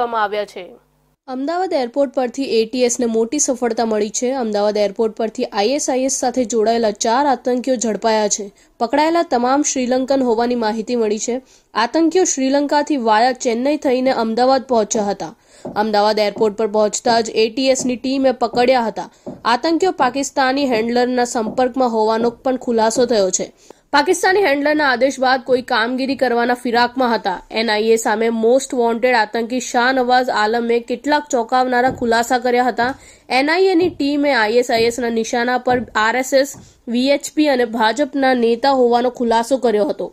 છાંટવામાં આવ્યા છે અમદાવાદ એરપોર્ટ પરથી એટીએસને મોટી સફળતા મળી છે અમદાવાદ એરપોર્ટ પરથી આઈએસઆઈએસ સાથે જોડાયેલા ચાર આતંકીઓ ઝડપાયા છે પકડાયેલા તમામ શ્રીલંકન હોવાની માહિતી મળી છે આતંકીઓ શ્રીલંકાથી વાયા ચેન્નઈ થઈને અમદાવાદ પહોંચ્યા હતા અમદાવાદ એરપોર્ટ પર પહોંચતા જ એટીએસની ટીમે પકડ્યા હતા આતંકીઓ પાકિસ્તાની હેન્ડલરના સંપર્કમાં હોવાનો પણ ખુલાસો થયો છે પાકિસ્તાની હેન્ડલરના આદેશ બાદ કોઈ કામગીરી કરવાના ફિરાકમાં હતા એનઆઈએ સામે મોસ્ટ વોન્ટેડ આતંકી શાહનવાઝ આલમે કેટલાક ચોંકાવનારા ખુલાસા કર્યા હતા એનઆઈએની ટીમે આઈએસઆઈએસના નિશાના પર આરએસએસ વીએચપી અને ભાજપના નેતા હોવાનો ખુલાસો કર્યો હતો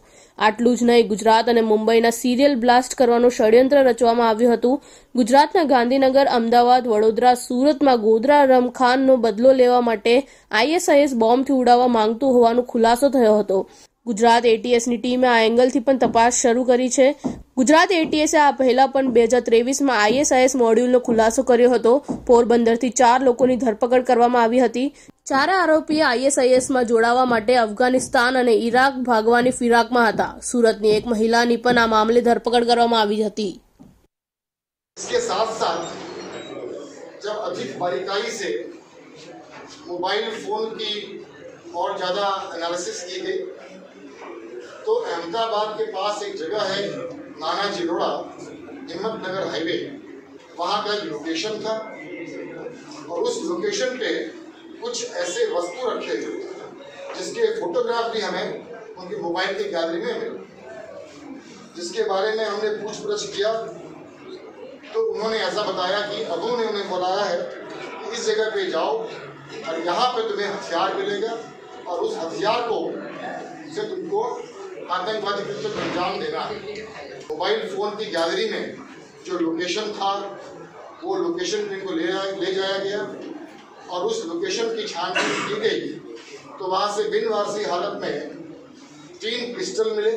આટલું જ નહીં ગુજરાત અને મુંબઈના સિરિયલ બ્લાસ્ટ કરવાનું ષડયંત્ર રચવામાં આવ્યું હતું ગુજરાતના ગાંધીનગર અમદાવાદ વડોદરા સુરતમાં ગોધરા રમખાનનો બદલો લેવા માટે આઈએસઆઈએસ બોમ્બથી ઉડાવવા માંગતું હોવાનો ખુલાસો થયો હતો ગુજરાત એટીએસની ટીમે આ એંગલથી પણ તપાસ શરૂ કરી છે ગુજરાત એટીએસે આ પહેલા પણ બે હજાર ત્રેવીસમાં આઈએસઆઈએસ મોડ્યુલનો ખુલાસો કર્યો હતો પોરબંદરથી ચાર લોકોની ધરપકડ કરવામાં આવી હતી चार आरोपी आईएसआईएस में जोड़वा अफगानिस्तान और ઈરાક भागवा फिराक में था सूरत एक महिला की મામલે ધરપકડ કરવામાં આવી इसके साथ साथ जब अधिक बारीकाई से मोबाइल फ़ोन की और ज़्यादा एनालिसिस की गई तो अहमदाबाद के पास एक जगह है नाना जिरोड़ा हिम्मत नगर हाईवे वहाँ का लोकेशन था और उस लोकेशन पे कुछ ऐसे वस्तु रखे जिसके फोटोग्राफ भी हमें उनकी मोबाइल की गैलरी में मिले जिसके बारे में हमने पूछ पूछ किया तो उन्होंने ऐसा बताया कि अबू ने उन्हें बुलाया है कि इस जगह पे जाओ और यहाँ पे तुम्हें हथियार मिलेगा और उस हथियार को से तुमको आतंकवादी कृत्य को अंजाम देना है मोबाइल फ़ोन की गैलरी में जो लोकेशन था वो लोकेशन पे इनको ले जाया गया और उस लोकेशन की छानबीन की गई तो वहाँ से बिन वारसी हालत में तीन पिस्टल मिले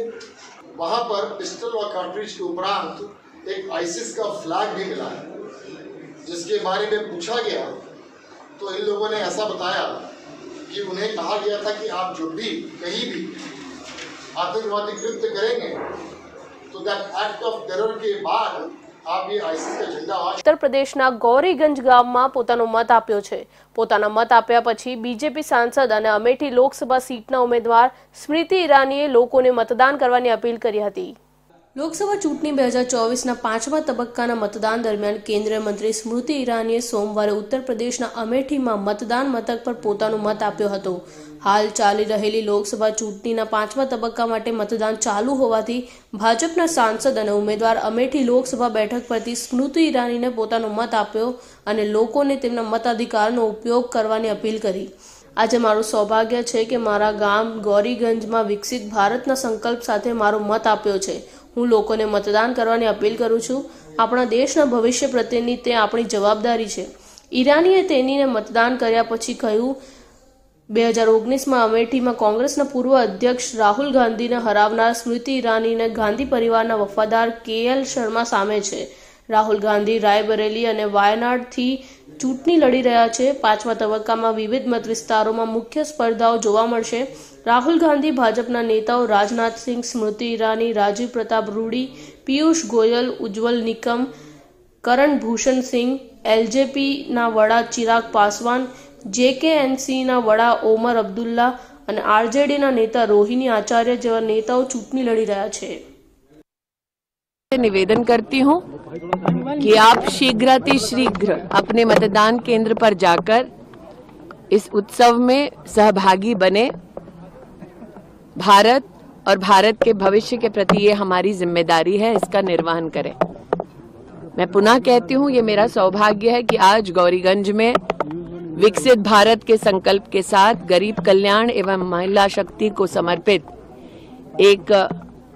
वहाँ पर पिस्टल और कार्ट्रिज के उपरांत एक आइसिस का फ्लैग भी मिला है जिसके बारे में पूछा गया तो इन लोगों ने ऐसा बताया कि उन्हें कहा गया था कि आप जो भी कहीं भी आतंकवादी कृत्य करेंगे तो दैट एक्ट ऑफ टेरर के बाद ઉત્તર પ્રદેશના ગૌરીગંજ ગામમાં પોતાનો મત આપ્યો છે પોતાના મત આપ્યા પછી બીજેપી સાંસદ અને અમેઠી લોકસભા સીટના ઉમેદવાર સ્મૃતિ ઈરાનીએ લોકોને મતદાન કરવાની અપીલ કરી હતી લોકસભા ચૂંટણી બે હજાર ચોવીસના પાંચમા તબક્કાના મતદાન દરમિયાન કેન્દ્રીય મંત્રી સ્મૃતિ ઈરાનીએ સોમવારે ઉત્તર પ્રદેશના અમેઠીમાં મતદાન મથક પર પોતાનો મત આપ્યો હતો હાલ ચાલી રહેલી લોકસભા ચૂંટણીના પાંચમા તબક્કા માટે મતદાન ચાલુ હોવાથી ભાજપના સાંસદ અને ઉમેદવાર અમેઠી લોકસભા બેઠક પરથી સ્મૃતિ ઈરાનીને પોતાનો મત આપ્યો અને લોકોને તેમના મતાધિકારનો ઉપયોગ કરવાની અપીલ કરી આજે મારું સૌભાગ્ય છે કે મારા ગામ ગૌરીગંજમાં વિકસિત ભારતના સંકલ્પ સાથે મારો મત આપ્યો છે હું લોકોને મતદાન કરવાની અપીલ કરું છું આપણા દેશના ભવિષ્ય પ્રત્યેની તે આપણી જવાબદારી છે ઈરાનીએ તેનીને મતદાન કર્યા પછી કહ્યું બે હજાર ઓગણીસમાં અમેઠીમાં કોંગ્રેસના પૂર્વ અધ્યક્ષ રાહુલ ગાંધીને હરાવનાર સ્મૃતિ ઈરાનીને ગાંધી પરિવારના વફાદાર કેએલ શર્મા સામે છે રાહુલ ગાંધી રાયબરેલી અને વાયનાડથી ચૂંટણી લડી રહ્યા છે પાંચમા તબક્કામાં વિવિધ મત વિસ્તારોમાં મુખ્ય સ્પર્ધાઓ જોવા મળશે રાહુલ ગાંધી ભાજપના નેતાઓ રાજનાથસિંહ સ્મૃતિ ઈરાની રાજીવ પ્રતાપ રૂડી પિયુષ ગોયલ ઉજ્જવલ નિકમ કરણ ભૂષણ સિંહ એલજેપીના વડા ચિરાગ પાસવાન જેકેએનસીના વડા ઓમર અબ્દુલ્લા અને આરજેડીના નેતા રોહિણી આચાર્ય જેવા નેતાઓ ચૂંટણી લડી રહ્યા છે निवेदन करती हूं कि आप शीघ्रातिशीघ्र अपने मतदान केंद्र पर जाकर इस उत्सव में सहभागी बने भारत और भारत के भविष्य के प्रति ये हमारी जिम्मेदारी है इसका निर्वहन करें मैं पुनः कहती हूं ये मेरा सौभाग्य है कि आज गौरीगंज में विकसित भारत के संकल्प के साथ गरीब कल्याण एवं महिला शक्ति को સમર્પિત એક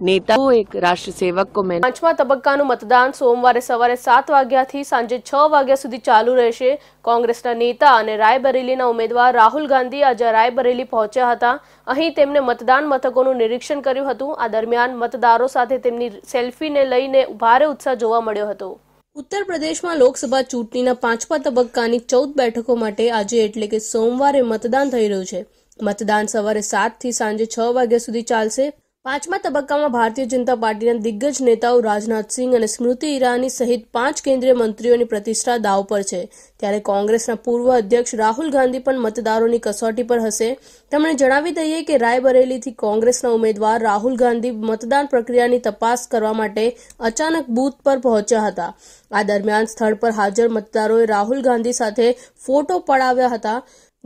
નેતા એક રાષ્ટ્ર સેવક કો મેં પાંચમા તબક્કાનું મતદાન સોમવારે સવારે સાત વાગ્યાથી સાંજે છ વાગ્યા સુધી ચાલુ રહેશે કોંગ્રેસના નેતા અને રાયબરેલીના ઉમેદવાર રાહુલ ગાંધી આજે રાયબરેલી પહોંચ્યા હતા અહીં તેમને મતદાન મથકોનું નિરીક્ષણ કર્યું હતું આ દરમિયાન મતદારો સાથે તેમની સેલ્ફીને લઈને ભારે ઉત્સાહ જોવા મળ્યો હતો ઉત્તર પ્રદેશમાં લોકસભા ચૂંટણીના પાંચમા તબક્કાની ચૌદ બેઠકો માટે આજે એટલે કે સોમવારે મતદાન થઈ રહ્યું છે મતદાન સવારે સાતથી સાંજે છ વાગ્યા સુધી ચાલશે પાંચમા તબક્કામાં ભારતીય જનતા પાર્ટીના દિગ્ગજ નેતાઓ રાજનાથસિંહ અને સ્મૃતિ ઈરાની સહિત પાંચ કેન્દ્રીય મંત્રીઓની પ્રતિષ્ઠા દાવ પર છે ત્યારે કોંગ્રેસના પૂર્વ અધ્યક્ષ રાહુલ ગાંધી પણ મતદારોની કસોટી પર હશે તેમણે જણાવી દઈએ કે રાયબરેલીથી કોંગ્રેસના ઉમેદવાર રાહુલ ગાંધી મતદાન પ્રક્રિયાની તપાસ કરવા માટે અચાનક બૂથ પર પહોંચ્યા હતા આ દરમિયાન સ્થળ પર હાજર મતદારોએ રાહુલ ગાંધી સાથે ફોટો પડાવ્યા હતા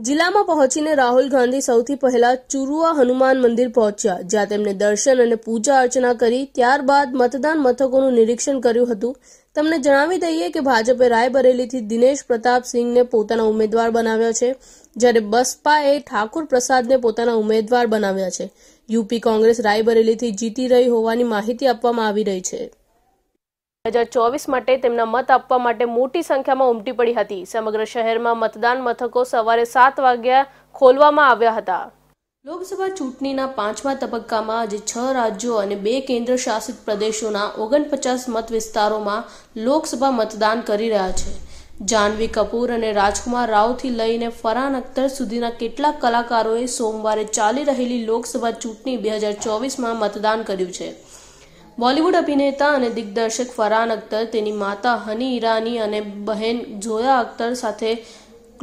જિલ્લામાં પહોંચીને રાહુલ ગાંધી સૌથી પહેલા ચુરુઆ હનુમાન મંદિર પહોંચ્યા જ્યાં તેમણે દર્શન અને પૂજા અર્ચના કરી ત્યારબાદ મતદાન મથકોનું નિરીક્ષણ કર્યું હતું તમને જણાવી દઈએ કે ભાજપે રાયબરેલીથી દિનેશ પ્રતાપ સિંહને પોતાના ઉમેદવાર બનાવ્યા છે જ્યારે બસપાએ ઠાકુર પ્રસાદને પોતાના ઉમેદવાર બનાવ્યા છે યુપી કોંગ્રેસ રાયબરેલીથી જીતી રહી હોવાની માહિતી આપવામાં આવી રહી છે બે હજાર ચોવીસ માટે તેમના મત આપવા માટે મોટી સંખ્યામાં ઉમટી પડી હતી સમગ્ર શહેરમાં મતદાન મથકો સવારે સાત વાગ્યા ખોલવામાં આવ્યા હતા લોકસભા ચૂંટણીના પાંચમા તબક્કામાં આજે છ રાજ્યો અને બે કેન્દ્ર શાસિત પ્રદેશોના ઓગણપચાસ મત વિસ્તારોમાં લોકસભા મતદાન કરી રહ્યા છે જાહ્નવી કપૂર અને રાજકુમાર રાવથી લઈને ફરહાન અખ્તર સુધીના કેટલાક કલાકારોએ સોમવારે ચાલી રહેલી લોકસભા ચૂંટણી બે હજાર ચોવીસમાં મતદાન કર્યું છે બોલિવૂડ અભિનેતા અને દિગ્દર્શક ફરહાન અખ્તર તેની માતા હની ઈરાની અને બહેન જોયા અખ્તર સાથે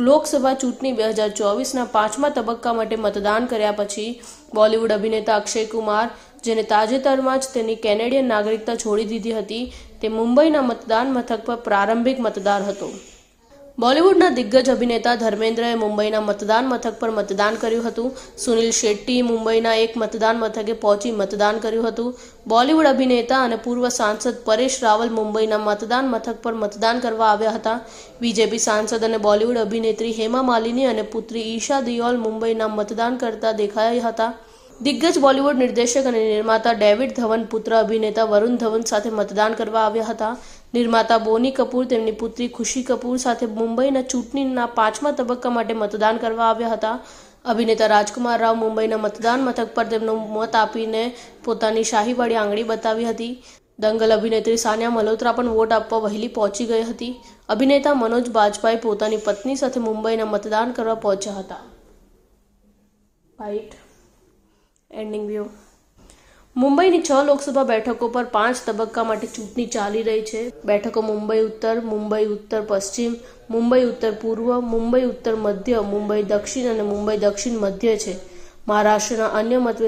લોકસભા ચૂંટણી બે હજાર ચોવીસના પાંચમા તબક્કા માટે મતદાન કર્યા પછી બોલિવૂડ અભિનેતા અક્ષય કુમાર જેને તાજેતરમાં જ તેની કેનેડિયન નાગરિકતા છોડી દીધી હતી તે મુંબઈના મતદાન મથક પર પ્રારંભિક મતદાર હતો બોલિવૂડના દિગ્ગજ અભિનેતા ધર્મેન્દ્રએ મુંબઈના મતદાન મથક પર મતદાન કર્યું હતું સુનિલ શેટ્ટી મુંબઈના એક મતદાન મથકે પહોંચી મતદાન કર્યું હતું બોલિવૂડ અભિનેતા અને પૂર્વ સાંસદ પરેશ રાવલ મુંબઈના મતદાન મથક પર મતદાન કરવા આવ્યા હતા બીજેપી સાંસદ અને બોલિવૂડ અભિનેત્રી હેમા માલિની અને પુત્રી ઈશા દિયોલ મુંબઈના મતદાન કરતા દેખાયા હતા દિગ્ગજ બોલિવૂડ નિર્દેશક અને નિર્માતા ડેવિડ ધવન પુત્ર અભિનેતા વરુણ ધવન સાથે મતદાન કરવા આવ્યા હતા નિર્માતા બોની કપૂર તેમની પુત્રી ખુશી કપૂર સાથે મુંબઈના ચૂંટણીના પાંચમા તબક્કા માટે મતદાન કરવા આવ્યા હતા અભિનેતા રાજકુમાર રાવ મુંબઈના મતદાન મથક પર તેમનો મત આપીને પોતાની શાહીવાળી આંગળી બતાવી હતી દંગલ અભિનેત્રી સાનિયા મલ્હોત્રા પણ વોટ આપવા વહેલી પહોંચી ગઈ હતી અભિનેતા મનોજ બાજપાઈ પોતાની પત્ની સાથે મુંબઈના મતદાન કરવા પહોંચ્યા હતા બાઇટ એન્ડિંગ વ્યૂ મુંબઈની છ લોકસભા બેઠકો પર પાંચ તબક્કા માટે ચૂંટણી ચાલી રહી છે બેઠકો મુંબઈ ઉત્તર મુંબઈ ઉત્તર પશ્ચિમ મુંબઈ ઉત્તર પૂર્વ મુંબઈ ઉત્તર મધ્ય મુંબઈ દક્ષિણ અને મુંબઈ દક્ષિણ મધ્ય છે મહારાષ્ટ્રના અન્ય મત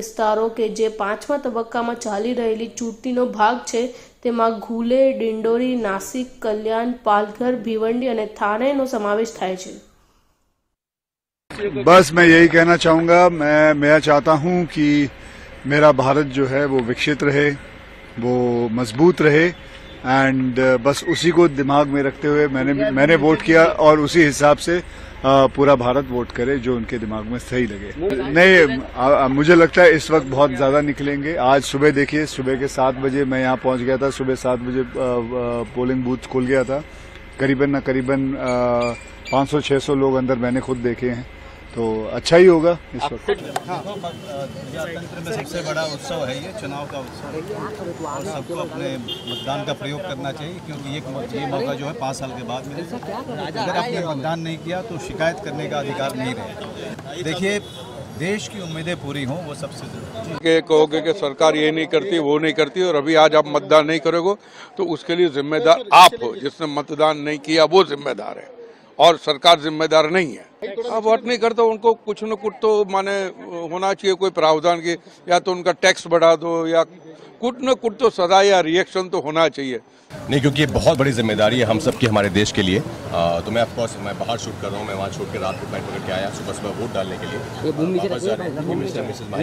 કે જે પાંચમા તબક્કામાં ચાલી રહેલી ચૂંટણીનો ભાગ છે તેમાં ઘુલે ડિંડોરી નાસિક કલ્યાણ પાલઘર ભીવંડી અને થાણેનો સમાવેશ થાય છે બસ મેં યહી કહેના ચાહુંગા મેં મેં ચાહતા હું કે मेरा भारत जो है वो विकसित रहे वो मजबूत रहे एंड uh, बस उसी को दिमाग में रखते हुए मैंने मैंने वोट किया और उसी हिसाब से uh, पूरा भारत वोट करे जो उनके दिमाग में सही लगे नहीं मुझे लगता है इस वक्त बहुत ज़्यादा निकलेंगे आज सुबह देखिए सुबह के सात बजे मैं यहाँ पहुंच गया था सुबह सात बजे पोलिंग uh, बूथ खुल गया था करीबन न करीबन पाँच सौ लोग अंदर मैंने खुद देखे हैं तो अच्छा ही होगा इस वक्त हाँ। प्रजातंत्र में सबसे बड़ा उत्सव है ये चुनाव का उत्सव और सबको अपने मतदान का प्रयोग करना चाहिए क्योंकि ये ये मौका जो है पाँच साल के बाद में अगर आपने मतदान नहीं किया तो शिकायत करने का अधिकार नहीं रहे देखिए देश की उम्मीदें पूरी हों वो सबसे जरूरी कहोगे कि सरकार ये नहीं करती वो नहीं करती और अभी आज आप मतदान नहीं करोगे तो उसके लिए जिम्मेदार आप हो जिसने मतदान नहीं किया वो जिम्मेदार है और सरकार जिम्मेदार नहीं है अब वोट नहीं करता उनको कुछ न कुछ तो माने होना चाहिए कोई प्रावधान की या तो उनका टैक्स बढ़ा दो या कुछ न कुछ तो सजा या रिएक्शन तो होना चाहिए नहीं क्योंकि ये बहुत बड़ी जिम्मेदारी है हम सब की हमारे देश के लिए आ, तो मैं ऑफकोर्स मैं बाहर शूट कर रहा हूँ मैं वहाँ छोड़ के रात को फ्लाइट पकड़ के आया सुबह सुबह वोट डालने के लिए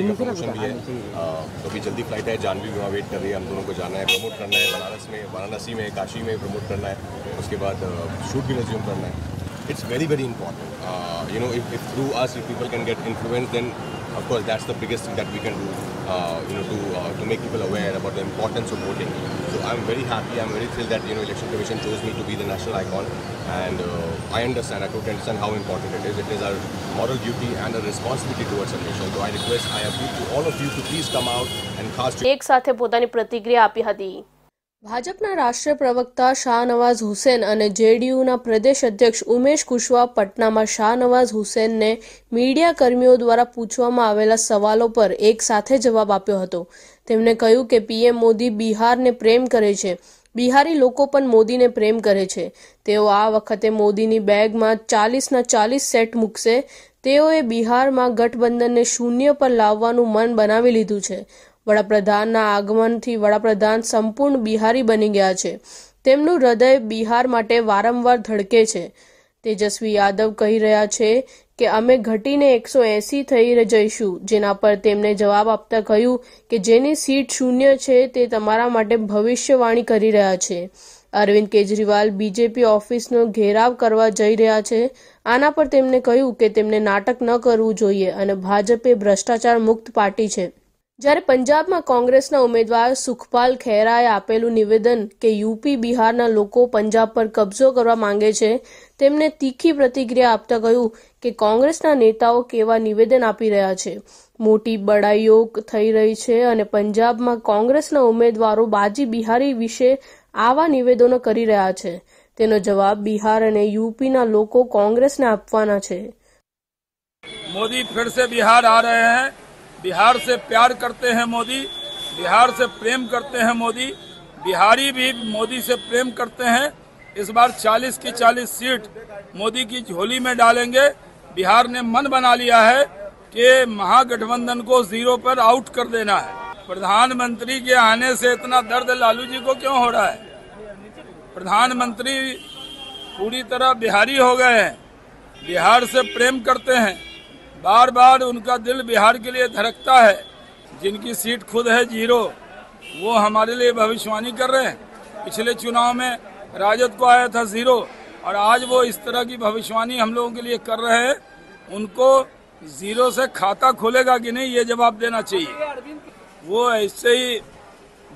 भी तो अभी जल्दी फ्लाइट है जानवी भी वहाँ वेट कर रही है हम दोनों को जाना है प्रमोट करना है बनारस में वाराणसी में काशी में प्रमोट करना है उसके बाद शूट भी रेज्यूम करना है it's very, very important. Uh, you know, if, if, through us, if people can get influence, then of course that's the biggest thing that we can do, uh, you know, to, uh, to make people aware about the importance of voting. So I'm very happy, I'm very thrilled that, you know, Election Commission chose me to be the national icon and uh, I understand, I totally understand how important it is. It is our moral duty and a responsibility towards our nation. So I request, I appeal to all of you to please come out and cast your... ભાજપના રાષ્ટ્રીય પ્રવક્તા શાહનવાઝ હુસેન અને જેડીયુના પ્રદેશ અધ્યક્ષ ઉમેશ કુશવા પટનામાં શાહનવાઝ હુસેનને media કર્મીઓ દ્વારા પૂછવામાં આવેલા સવાલો પર એક સાથે જવાબ આપ્યો હતો તેમણે કહ્યું કે પીએમ મોદી બિહારને પ્રેમ કરે છે બિહારી લોકો પણ મોદીને પ્રેમ કરે છે તેઓ આ વખતે મોદીની બેગમાં ચાલીસના ચાલીસ સેટ મૂકશે તેઓએ બિહારમાં ગઠબંધનને શૂન્ય પર લાવવાનું મન બનાવી લીધું છે વડાપ્રધાનના આગમનથી વડાપ્રધાન સંપૂર્ણ બિહારી બની ગયા છે તેમનું હૃદય બિહાર માટે વારંવાર ધડકે છે તેજસ્વી યાદવ કહી રહ્યા છે કે અમે ઘટીને એકસો એસી થઈ જઈશું જેના પર તેમને જવાબ આપતા કહ્યું કે જેની સીટ શૂન્ય છે તે તમારા માટે ભવિષ્યવાણી કરી રહ્યા છે અરવિંદ કેજરીવાલ બીજેપી ઓફિસનો ઘેરાવ કરવા જઈ રહ્યા છે આના પર તેમણે કહ્યું કે તેમને નાટક ન કરવું જોઈએ અને ભાજપે ભ્રષ્ટાચાર મુક્ત પાર્ટી છે જ્યારે પંજાબમાં કોંગ્રેસના ઉમેદવાર સુખપાલ ખેરાએ આપેલું નિવેદન કે યુપી બિહારના લોકો પંજાબ પર કબજો કરવા માંગે છે તેમને તીખી પ્રતિક્રિયા આપતા કહ્યું કે કોંગ્રેસના નેતાઓ કેવા નિવેદન આપી રહ્યા છે મોટી બડાઈઓ થઈ રહી છે અને પંજાબમાં કોંગ્રેસના ઉમેદવારો બાજી બિહારી વિશે આવા નિવેદનો કરી રહ્યા છે તેનો જવાબ બિહાર અને યુપીના લોકો કોંગ્રેસને આપવાના છે મોદી ફિર બિહાર આ રહે હૈ बिहार से प्यार करते हैं मोदी बिहार से प्रेम करते हैं मोदी बिहारी भी मोदी से प्रेम करते हैं इस बार 40 की 40 सीट मोदी की झोली में डालेंगे बिहार ने मन बना लिया है कि महागठबंधन को जीरो पर आउट कर देना है प्रधानमंत्री के आने से इतना दर्द लालू जी को क्यों हो रहा है प्रधानमंत्री पूरी तरह बिहारी हो गए हैं बिहार से प्रेम करते हैं बार बार उनका दिल बिहार के लिए धड़कता है जिनकी सीट खुद है जीरो वो हमारे लिए भविष्यवाणी कर रहे हैं पिछले चुनाव में राजद को आया था जीरो और आज वो इस तरह की भविष्यवाणी हम लोगों के लिए कर रहे हैं उनको जीरो से खाता खोलेगा कि नहीं ये जवाब देना चाहिए वो ऐसे ही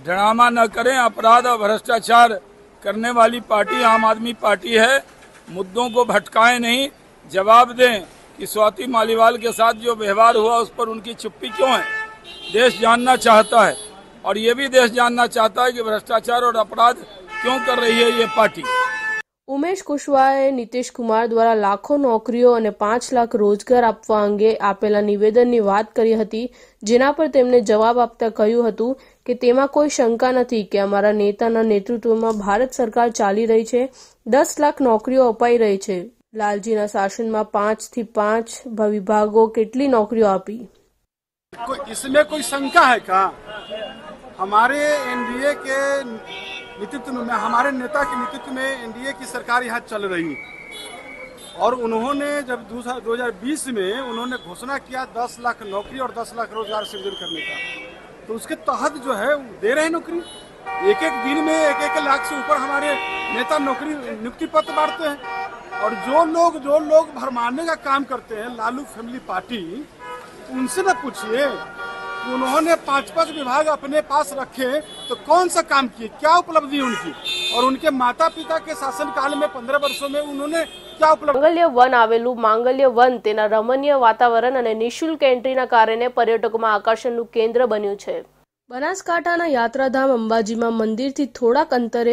ड्रामा न करें अपराध और भ्रष्टाचार करने वाली पार्टी आम आदमी पार्टी है मुद्दों को भटकाएं नहीं जवाब दें कि स्वाति मालीवाल के साथ जो व्यवहार हुआ उस पर उनकी चुप्पी क्यों है देश जानना चाहता है और ये भी देश जानना चाहता है कि भ्रष्टाचार और अपराध क्यों कर रही है ये पार्टी ઉમેશ કુશવાહે નીતિશ કુમાર દ્વારા લાખો નોકરીઓ અને પાંચ લાખ રોજગાર આપવા અંગે આપેલા નિવેદનની વાત કરી હતી જેના પર તેમણે જવાબ આપતા કહ્યું હતું કે તેમાં કોઈ શંકા નથી કે અમારા નેતાના નેતૃત્વમાં ભારત સરકાર ચાલી રહી છે દસ લાખ નોકરીઓ અપાઈ રહી છે લાલજીના શાસનમાં પાંચથી पांच વિભાગો કેટલી નોકરીઓ આપી इसमें कोई शंका है क्या हमारे एनडीए के नेतृत्व में हमारे नेता के नेतृत्व में एनडीए की सरकार यहाँ चल रही और उन्होंने जब दो बीस में उन्होंने घोषणा किया 10 लाख नौकरी और 10 लाख रोजगार सृजन करने का तो उसके तहत जो है दे रहे नौकरी एक एक दिन में एक एक लाख से ऊपर हमारे नेता नौकरी नियुक्ति पत्र बांटते हैं और जो लोग जो लोग भरमाने का काम करते हैं लालू फैमिली पार्टी उनसे ना पूछिए उन्होंने पांच पांच विभाग अपने पास रखे तो कौन सा काम किए क्या उपलब्धि उनकी और उनके माता पिता के शासन काल में पंद्रह वर्षों में उन्होंने क्या उपलब्ध માંગલ્ય वन આવેલું मांगल्य वन તેના रमनीय वातावरण અને નિઃશુલ્ક એન્ટ્રીના કારણે પર્યટકોમાં આકર્ષણનું કેન્દ્ર બન્યું બનાસકાંઠાના યાત્રાધામ અંબાજીમાં મંદિરથી થોડાક અંતરે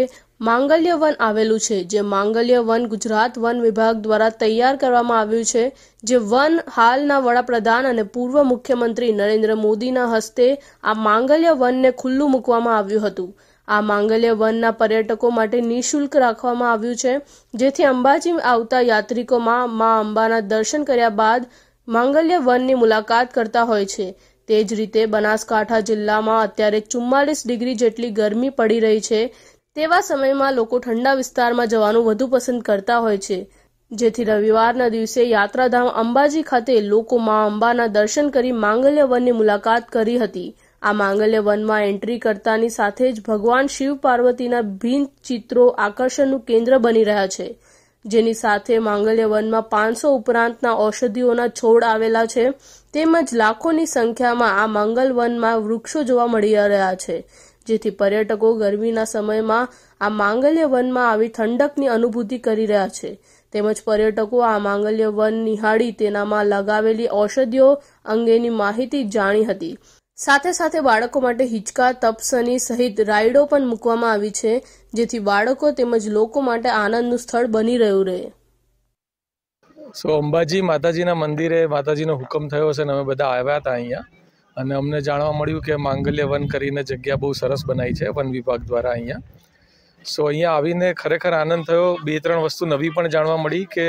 માંગલ્ય વન આવેલું છે જે માંગલ્ય વન ગુજરાત વન વિભાગ દ્વારા તૈયાર કરવામાં આવ્યું છે જે વન હાલના વડાપ્રધાન અને પૂર્વ મુખ્યમંત્રી નરેન્દ્ર મોદીના હસ્તે આ માંગલ્ય વનને ખુલ્લું મૂકવામાં આવ્યું હતું આ માંગલ્ય વનના પર્યટકો માટે નિઃશુલ્ક રાખવામાં આવ્યું છે જેથી અંબાજી આવતા યાત્રિકોમાં મા અંબાના દર્શન કર્યા બાદ માંગલ્ય વનની મુલાકાત કરતા હોય છે તે જ રીતે બનાસકાંઠા જિલ્લામાં અત્યારે ચુમ્માલીસ ડિગ્રી જેટલી ગરમી પડી રહી છે તેવા સમયમાં લોકો ઠંડા વિસ્તારમાં જવાનું વધુ પસંદ કરતા હોય છે જેથી રવિવારના દિવસે યાત્રાધામ અંબાજી ખાતે લોકો મા અંબાના દર્શન કરી માંગલ્ય વનની મુલાકાત કરી હતી આ માંગલ્ય વનમાં એન્ટ્રી કરતાની સાથે જ ભગવાન શિવ પાર્વતીના ભિન્ન ચિત્રો આકર્ષણનું કેન્દ્ર બની રહ્યા છે જેની સાથે માંગલ્ય વનમાં પાંચસો ઉપરાંતના ઔષધિઓના છોડ આવેલા છે તેમજ લાખોની સંખ્યામાં આ માંગલવનમાં વૃક્ષો જોવા મળી રહ્યા છે જેથી પર્યટકો ગરમીના સમયમાં આ માંગલ્ય વનમાં આવી ઠંડકની અનુભૂતિ કરી રહ્યા છે તેમજ પર્યટકો આ માંગલ્ય વન નિહાળી તેનામાં લગાવેલી ઔષધિઓ અંગેની માહિતી જાણી હતી સાથે સાથે બાળકો માટે હિચકા તપસની સહિત રાઇડો પણ મૂકવામાં આવી છે જેથી બાળકો તેમજ લોકો માટે આનંદનું સ્થળ બની રહ્યું રહે સો અંબાજી માતાજીના મંદિરે માતાજીનો હુકમ થયો છે અને અમે બધા આવ્યા હતા અહીંયા અને અમને જાણવા મળ્યું કે માંગલ્ય વન કરીને જગ્યા બહુ સરસ બનાવી છે વન વિભાગ દ્વારા અહીંયા સો અહીંયા આવીને ખરેખર આનંદ થયો બે ત્રણ વસ્તુ નવી પણ જાણવા મળી કે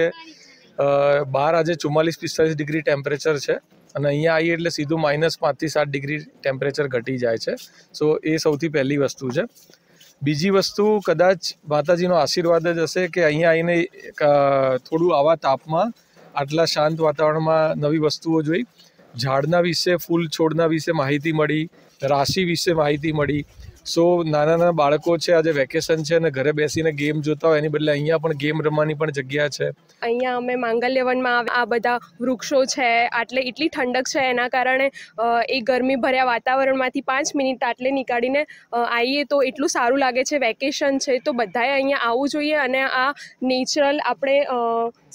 બહાર આજે ચુમ્માલીસ પિસ્તાલીસ ડિગ્રી ટેમ્પરેચર છે અને અહીંયા આવીએ એટલે સીધું માઇનસ પાંચથી સાત ડિગ્રી ટેમ્પરેચર ઘટી જાય છે સો એ સૌથી પહેલી વસ્તુ છે બીજી વસ્તુ કદાચ માતાજીનો આશીર્વાદ જ હશે કે અહીંયા આવીને થોડું આવા તાપમાં આટલા શાંત વાતાવરણમાં નવી વસ્તુઓ જોઈ ઝાડના વિશે ફૂલ છોડના વિશે માહિતી મળી રાશિ વિશે માહિતી મળી સો નાના નાના બાળકો છે આજે વેકેશન છે અને ઘરે બેસીને ગેમ જોતા હોય એની બદલે અહીંયા પણ ગેમ રમવાની પણ જગ્યા છે અહીંયા અમે માંગલ્યવનમાં આ બધા વૃક્ષો છે આટલે એટલી ઠંડક છે એના કારણે એ ગરમી ભર્યા વાતાવરણમાંથી પાંચ મિનિટ આટલે નીકાળીને આવીએ તો એટલું સારું લાગે છે વેકેશન છે તો બધાએ અહીંયા આવવું જોઈએ અને આ નેચરલ આપણે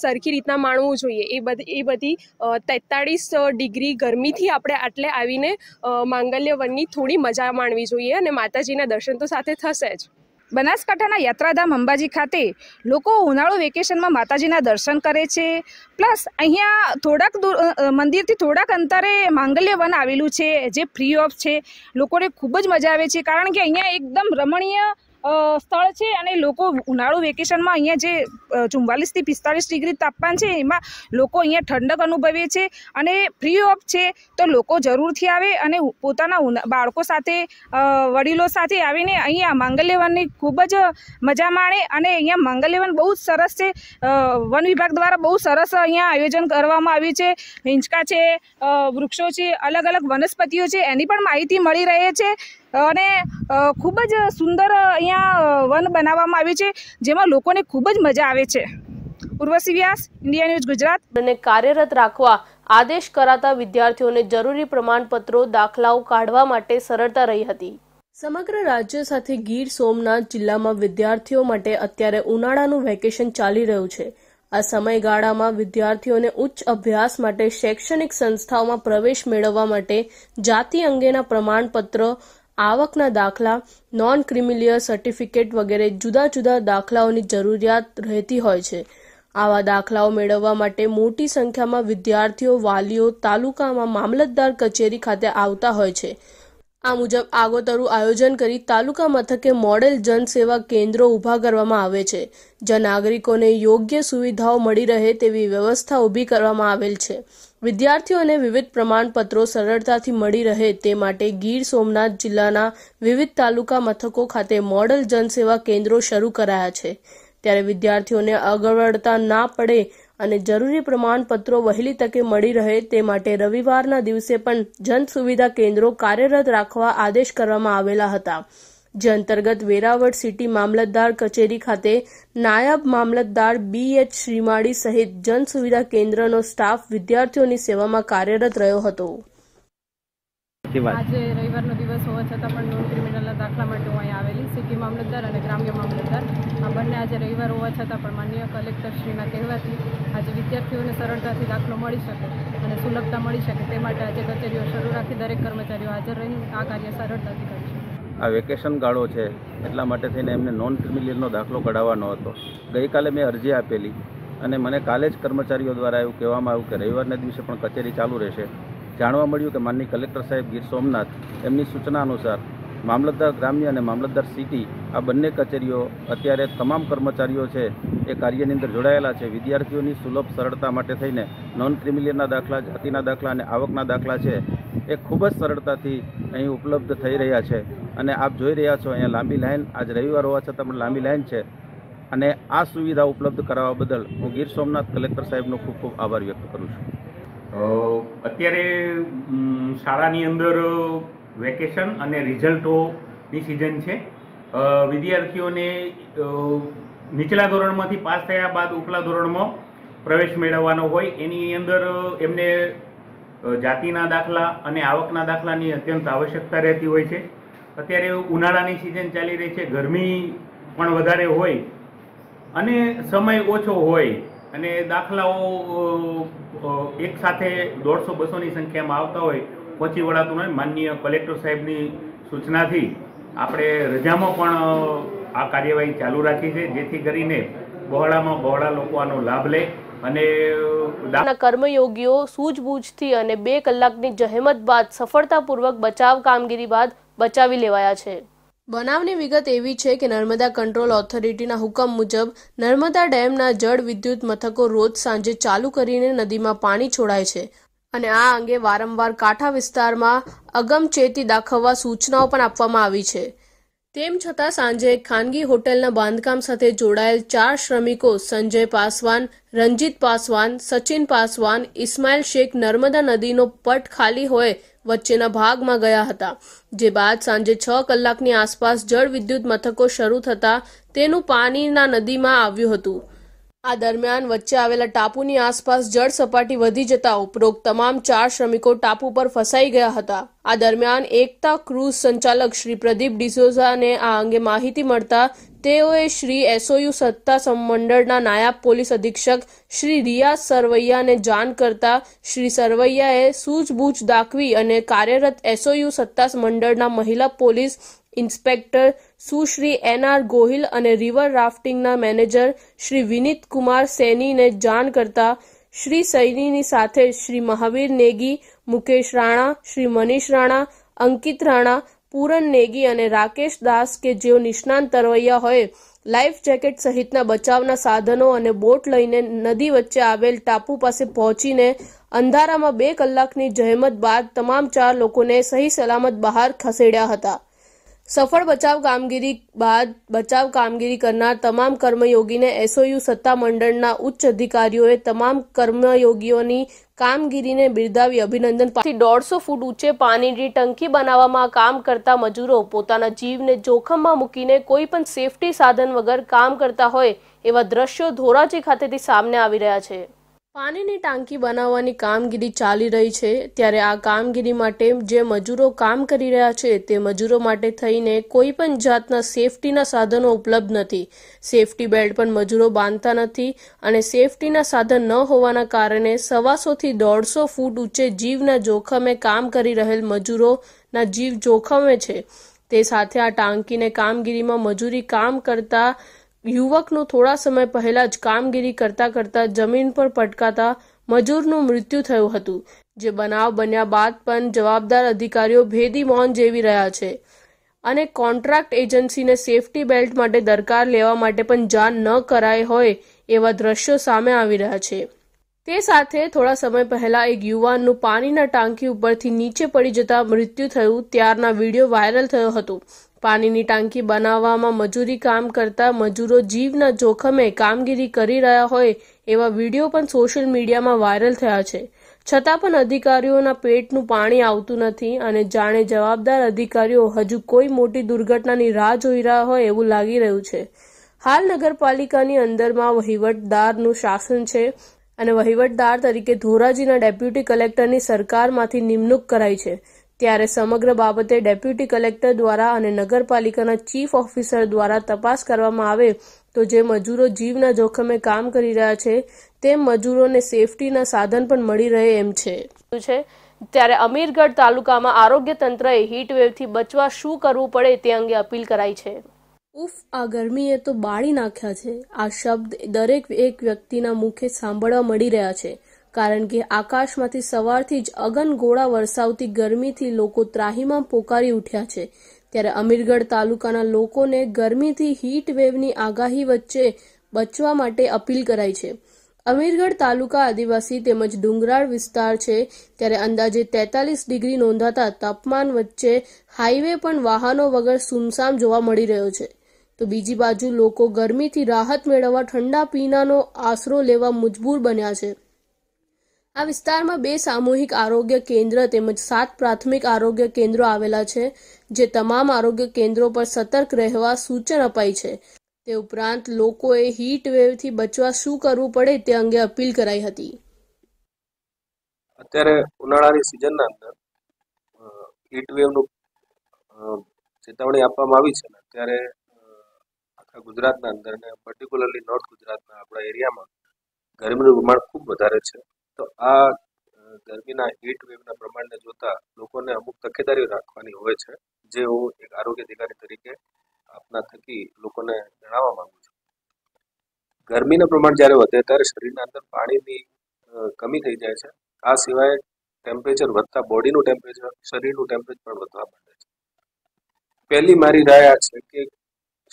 સરખી રીતના માણવું જોઈએ એ બધી એ બધી તેતાળીસ ડિગ્રી ગરમીથી આપણે આટલે આવીને માંગલ્ય વનની થોડી મજા માણવી જોઈએ અને માતાજીના દર્શન તો સાથે થશે જ બનાસકાંઠાના યાત્રાધામ અંબાજી ખાતે લોકો ઉનાળુ વેકેશનમાં માતાજીના દર્શન કરે છે પ્લસ અહીંયા થોડાક દૂર મંદિરથી થોડાક અંતરે માંગલ્ય વન આવેલું છે જે ફ્રી ઓફ છે લોકોને ખૂબ જ મજા આવે છે કારણ કે અહીંયા એકદમ રમણીય સ્થળ છે અને લોકો ઉનાળુ વેકેશનમાં અહીંયા જે ચુમ્માલીસથી પિસ્તાળીસ ડિગ્રી તાપમાન છે એમાં લોકો અહીંયા ઠંડક અનુભવે છે અને ફ્રી ઓફ છે તો લોકો જરૂરથી આવે અને પોતાના બાળકો સાથે વડીલો સાથે આવીને અહીંયા માંગલ્યવનની ખૂબ જ મજા માણે અને અહીંયા માંગલ્યવન બહુ જ સરસ છે વન વિભાગ દ્વારા બહુ સરસ અહીંયા આયોજન કરવામાં આવ્યું છે હિંચકા છે વૃક્ષો છે અલગ અલગ વનસ્પતિઓ છે એની પણ માહિતી મળી રહે છે અને ખૂબ જ સુંદર અહીંયા વન બનાવવામાં આવ્યું છે જેમાં લોકોને ખૂબ જ મજા આવે છે ઉર્વશી વ્યાસ ઇન્ડિયા ન્યૂઝ ગુજરાત અને કાર્યરત રાખવા આદેશ કરાતા વિદ્યાર્થીઓને જરૂરી પ્રમાણપત્રો દાખલાઓ કાઢવા માટે સરળતા રહી હતી સમગ્ર રાજ્ય સાથે ગીર સોમનાથ જિલ્લામાં વિદ્યાર્થીઓ માટે અત્યારે ઉનાળાનું વેકેશન ચાલી રહ્યું છે આ સમયગાળામાં વિદ્યાર્થીઓને ઉચ્ચ અભ્યાસ માટે શૈક્ષણિક સંસ્થાઓમાં પ્રવેશ મેળવવા માટે જાતિ અંગેના પ્રમાણપત્ર આવકના દાખલા નોન ક્રિમિલિયર સર્ટિફિકેટ વગેરે જુદા જુદા દાખલાઓની જરૂરિયાત રહેતી હોય છે આવા દાખલાઓ મેળવવા માટે મોટી સંખ્યામાં વિદ્યાર્થીઓ વાલીઓ તાલુકામાં મામલતદાર કચેરી ખાતે આવતા હોય છે આ મુજબ આગોતરું આયોજન કરી તાલુકા મથકે મોડેલ જનસેવા કેન્દ્રો ઊભા કરવામાં આવે છે જ્યાં નાગરિકોને યોગ્ય સુવિધાઓ મળી રહે તેવી વ્યવસ્થા ઊભી કરવામાં આવેલ છે વિદ્યાર્થીઓને વિવિધ પ્રમાણપત્રો સરળતાથી મળી રહે તે માટે ગીર સોમનાથ જિલ્લાના વિવિધ તાલુકા મથકો ખાતે મોડલ જનસેવા કેન્દ્રો શરૂ કરાયા છે ત્યારે વિદ્યાર્થીઓને અગવડતા ના પડે અને જરૂરી પ્રમાણપત્રો વહેલી તકે મળી રહે તે માટે રવિવારના દિવસે પણ જન સુવિધા કેન્દ્રો કાર્યરત રાખવા આદેશ કરવામાં આવેલા હતા જે અંતર્ગત વેરાવળ સિટી મામલતદાર કચેરી ખાતે નાયબ મામલતદાર બી એચ શ્રીમાળી સહિત જન કેન્દ્રનો સ્ટાફ વિદ્યાર્થીઓની સેવામાં કાર્યરત રહ્યો હતો આજે રવિવારનો દિવસ હોવા છતાં પણ નોન ક્રિમિનલના દાખલા માટે હું અહીં આવેલી સિટી મામલતદાર અને ગ્રામ્ય મામલતદાર આ બંને આજે રવિવાર હોવા છતાં પણ માન્ય કલેક્ટરશ્રીના કહેવાથી આજે વિદ્યાર્થીઓને સરળતાથી દાખલો મળી શકે અને સુલભતા મળી શકે તે માટે આજે કચેરીઓ શરૂ રાખી દરેક કર્મચારીઓ હાજર રહીને આ કાર્ય સરળતાથી કરી આ વેકેશન ગાળો છે એટલા માટે થઈને એમને નોન ફેમિલિયરનો દાખલો કઢાવવાનો હતો ગઈકાલે મેં અરજી આપેલી અને મને કાલે જ કર્મચારીઓ દ્વારા એવું કહેવામાં આવ્યું કે રવિવારના દિવસે પણ કચેરી ચાલુ રહેશે જાણવા મળ્યું કે માનની કલેક્ટર સાહેબ ગીર સોમનાથ એમની સૂચના અનુસાર મામલતદાર ગ્રામ્ય અને મામલતદાર સિટી આ બંને કચેરીઓ અત્યારે તમામ કર્મચારીઓ છે એ કાર્યની અંદર જોડાયેલા છે વિદ્યાર્થીઓની સુલભ સરળતા માટે થઈને નોન ક્રિમિલિયનના દાખલા જાતિના દાખલા અને આવકના દાખલા છે એ ખૂબ જ સરળતાથી અહીં ઉપલબ્ધ થઈ રહ્યા છે અને આપ જોઈ રહ્યા છો અહીંયા લાંબી લાઇન આજ રવિવાર હોવા છતાં પણ લાંબી લાઇન છે અને આ સુવિધા ઉપલબ્ધ કરાવવા બદલ હું ગીર સોમનાથ કલેક્ટર સાહેબનો ખૂબ ખૂબ આભાર વ્યક્ત કરું છું અત્યારે શાળાની અંદર વેકેશન અને રિઝલ્ટોની સિઝન છે વિદ્યાર્થીઓને નીચલા ધોરણમાંથી પાસ થયા બાદ ઉપલા ધોરણમાં પ્રવેશ મેળવવાનો હોય એની અંદર એમને જાતિના દાખલા અને આવકના દાખલાની અત્યંત આવશ્યકતા રહેતી હોય છે અત્યારે ઉનાળાની સિઝન ચાલી રહી છે ગરમી પણ વધારે હોય અને સમય ઓછો હોય અને દાખલાઓ એક સાથે દોઢસો બસોની સંખ્યામાં આવતા હોય પહોંચી વળાતું હોય માનનીય કલેક્ટર સાહેબની સૂચનાથી આપણે રજામાં પણ આ કાર્યવાહી ચાલુ રાખી છે જેથી કરીને બહોળામાં બહોળા લોકો આનો લાભ લે અને કર્મયોગીઓ સૂઝબૂઝથી અને બે કલાકની જહેમત બાદ સફળતાપૂર્વક બચાવ કામગીરી બાદ બચાવી લેવાયા છે બનાવની વિગત એવી છે કે નર્મદા કંટ્રોલ ઓથોરિટીના હુકમ મુજબ નર્મદા ડેમના જળ વિદ્યુત મથકો રોજ સાંજે ચાલુ કરીને નદીમાં પાણી છોડાય છે અને આ અંગે વારંવાર કાંઠા વિસ્તારમાં અગમચેતી દાખવવા સૂચનાઓ પણ આપવામાં આવી છે તેમ છતાં સાંજે ખાનગી હોટેલના બાંધકામ સાથે જોડાયેલ ચાર શ્રમિકો સંજય પાસવાન રંજીત પાસવાન સચિન પાસવાન ઇસ્માઇલ શેખ નર્મદા નદીનો પટ ખાલી હોય વચ્ચેના ભાગમાં ગયા હતા જે બાદ સાંજે છ કલાકની આસપાસ જળ વિદ્યુત મથકો શરૂ થતા તેનું પાણીના નદીમાં આવ્યું હતું આ દરમિયાન વચ્ચે આવેલા ટાપુની આસપાસ જળ સપાટી વધી જતા ઉપરોક્ત તમામ ચાર શ્રમિકો ટાપુ પર ફસાઈ ગયા હતા આ દરમિયાન એકતા ક્રુઝ સંચાલક શ્રી પ્રદીપ ડિસોઝાને આ અંગે માહિતી મળતા તેઓએ શ્રી એસઓયુ સત્તા સંમંડળના નાયબ પોલીસ અધિક્ષક શ્રી રિયાઝ સરવૈયાને જાણ કરતા શ્રી સરવૈયાએ સૂઝબૂછ દાખવી અને કાર્યરત એસઓયુ સત્તા મંડળના મહિલા police inspector Sushri NR Gohil અને રિવર રાફ્ટિંગના મેનેજર શ્રી વિનીત કુમાર સૈનીને જાણ કરતા શ્રી સૈનીની સાથે શ્રી મહાવીર નેગી મુકેશ રાણા શ્રી મનીષ રાણા અંકિત રાણા પૂરણ નેગી અને રાકેશ દાસ કે જેઓ નિષ્ણાંત તરવૈયા હોય લાઈફ જેકેટ સહિતના બચાવના સાધનો અને બોટ લઈને નદી વચ્ચે આવેલ ટાપુ પાસે પહોંચીને અંધારામાં બે કલાકની જહેમત બાદ તમામ ચાર લોકોને સહી સલામત બહાર ખસેડ્યા હતા સફળ બચાવ કામગીરી બાદ બચાવ કામગીરી કરનાર તમામ કર્મયોગીને એસઓયુ સત્તામંડળના ઉચ્ચ અધિકારીઓએ તમામ કર્મયોગીઓની કામગીરીને બિરદાવી અભિનંદન પાઠવી દોઢસો ફૂટ ઊંચે પાણીની ટંકી બનાવવામાં કામ કરતા મજૂરો પોતાના જીવને જોખમમાં મૂકીને કોઈ પણ સેફટી સાધન વગર કામ કરતા હોય એવા દ્રશ્યો ધોરાજી ખાતેથી સામને આવી રહ્યા છે પાણીની ટાંકી બનાવવાની કામગીરી ચાલી રહી છે ત્યારે આ કામગીરી માટે જે મજૂરો કામ કરી રહ્યા છે તે મજૂરો માટે થઈને કોઈ પણ જાતના સેફટીના સાધનો ઉપલબ્ધ નથી સેફટી બેલ્ટ પણ મજૂરો બાંધતા નથી અને સેફટીના સાધન ન હોવાના કારણે સવાસોથી દોઢસો ફૂટ ઊંચે જીવના જોખમે કામ કરી રહેલ મજૂરોના જીવ જોખમે છે તે સાથે આ ટાંકીને કામગીરીમાં મજૂરી કામ કરતા યુવકનું થોડા સમય પહેલા જ કામગીરી કરતા કરતા જમીન પર પટકાતા મજૂરનું મૃત્યુ થયું હતું જે બનાવ બન્યા બાદ પણ જવાબદાર અધિકારીઓ ભેદી મૌન જેવી રહ્યા છે અને કોન્ટ્રાક્ટ એજન્સીને સેફટી બેલ્ટ માટે દરકાર લેવા માટે પણ જાણ ન કરાય હોય એવા દ્રશ્યો સામે આવી રહ્યા છે તે સાથે થોડા સમય પહેલા એક યુવાનનું પાણીના ટાંકી ઉપરથી નીચે પડી જતા મૃત્યુ થયું ત્યારના વિડીયો વાયરલ થયો હતો પાણીની ટાંકી બનાવવામાં મજૂરી કામ કરતા મજૂરો જીવના જોખમે કામગીરી કરી રહ્યા હોય એવા વિડીયો પણ સોશિયલ મીડિયામાં વાયરલ થયા છે છતાં પણ અધિકારીઓના પેટનું પાણી આવતું નથી અને જાણે જવાબદાર અધિકારીઓ હજુ કોઈ મોટી દુર્ઘટનાની રાહ જોઈ રહ્યા હોય એવું લાગી રહ્યું છે હાલ નગરપાલિકાની અંદરમાં વહીવટદારનું શાસન છે અને વહીવટદાર તરીકે ધોરાજીના ડેપ્યુટી કલેક્ટરની સરકારમાંથી નિમણૂક કરાઈ છે ત્યારે સમગ્ર બાબતે ડેપ્યુટી કલેક્ટર દ્વારા અને નગરપાલિકાના ચીફ ઓફિસર દ્વારા તપાસ કરવામાં આવે તો જે મજૂરો જીવના જોખમે કામ કરી રહ્યા છે તે મજૂરોને સેફટીના સાધન પણ મળી રહે એમ છે ત્યારે અમીરગઢ તાલુકામાં આરોગ્ય તંત્રએ હીટવેવથી બચવા શું કરવું પડે તે અંગે અપીલ કરાઈ છે ઉફ આ ગરમીએ તો બાળી નાખ્યા છે આ શબ્દ દરેક એક વ્યક્તિના મુખે સાંભળવા મળી રહ્યા છે કારણ કે આકાશમાંથી સવારથી જ અગનગોળા વરસાવતી ગરમીથી લોકો ત્રાહીમાં પોકારી ઉઠ્યા છે ત્યારે અમીરગઢ તાલુકાના લોકોને ગરમીથી હીટ વેવની આગાહી વચ્ચે બચવા માટે અપીલ કરાઈ છે અમીરગઢ તાલુકા આદિવાસી તેમજ ડુંગરાળ વિસ્તાર છે ત્યારે અંદાજે તેતાલીસ ડિગ્રી નોંધાતા તાપમાન વચ્ચે હાઈવે પણ વાહનો વગર સુમસામ જોવા મળી રહ્યો છે તો બીજી બાજુ લોકો ગરમીથી રાહત મેળવવા ઠંડા પીણાનો આશરો લેવા મજબૂર બન્યા છે આ વિસ્તારમાં બે સામૂહિક આરોગ્ય કેન્દ્ર તેમજ સાત પ્રાથમિક આરોગ્ય કેન્દ્રો આવેલા છે જે તમામ આરોગ્ય કેન્દ્રો પર સતર્ક રહેવા સૂચન અપાઈ છે તે ઉપરાંત લોકોએ હીટ વેવથી બચવા શું કરવું પડે તે અંગે અપીલ કરાઈ હતી અત્યારે ઉનાળાની સિઝનના અંદર હીટ વેવનું ચેતવણી આપવામાં આવી છે અત્યારે આખા ગુજરાતના અંદર અને પર્ટિક્યુલરલી નોર્થ ગુજરાતના આપણા એરિયામાં ગરમીનું પ્રમાણ ખૂબ વધારે છે તો આ ગરમીના હીટ વેવના પ્રમાણને જોતા લોકોને અમુક તકેદારીઓ રાખવાની હોય છે જે હું એક આરોગ્ય અધિકારી તરીકે આપના થકી લોકોને જણાવવા માંગુ છું ગરમીનું પ્રમાણ જ્યારે વધે ત્યારે શરીરના અંદર પાણીની કમી થઈ જાય છે આ સિવાય ટેમ્પરેચર વધતા બોડીનું ટેમ્પરેચર શરીરનું ટેમ્પરેચર પણ વધવા માંડે છે પહેલી મારી રાય આ છે કે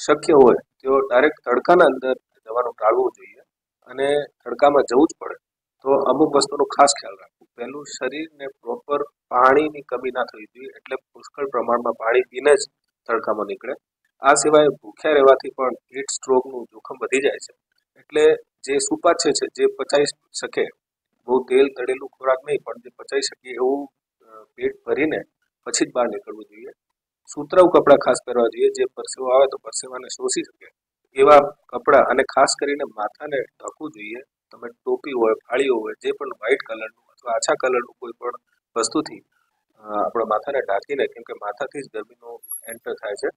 શક્ય હોય તેઓ ડાયરેક્ટ તડકાના અંદર જવાનું ટાળવું જોઈએ અને તડકામાં જવું જ પડે તો અમુક વસ્તુનો ખાસ ખ્યાલ રાખવું પહેલું શરીરને પ્રોપર પાણીની કમી ના થવી જોઈએ એટલે પુષ્કળ પ્રમાણમાં પાણી પીને જ તડકામાં નીકળે આ સિવાય ભૂખ્યા રહેવાથી પણ હીટ સ્ટ્રોકનું જોખમ વધી જાય છે એટલે જે સુપાચ્ય છે જે પચાવી શકે બહુ તેલ તળેલું ખોરાક નહીં પણ જે પચાવી શકે એવું પેટ ભરીને પછી જ બહાર નીકળવું જોઈએ સૂતરાઉ કપડાં ખાસ કરવા જોઈએ જે પરસેવો આવે તો પરસેવાને શોષી શકે એવા કપડાં અને ખાસ કરીને માથાને ઢકવું જોઈએ તમે ટોપી હોય ફાળીઓ હોય જે પણ વ્હાઇટ કલરનું અથવા આછા કલરનું કોઈ પણ વસ્તુથી આપણા માથાને ઢાંકીને કેમ કે માથાથી જ ગરમીનો એન્ટર થાય છે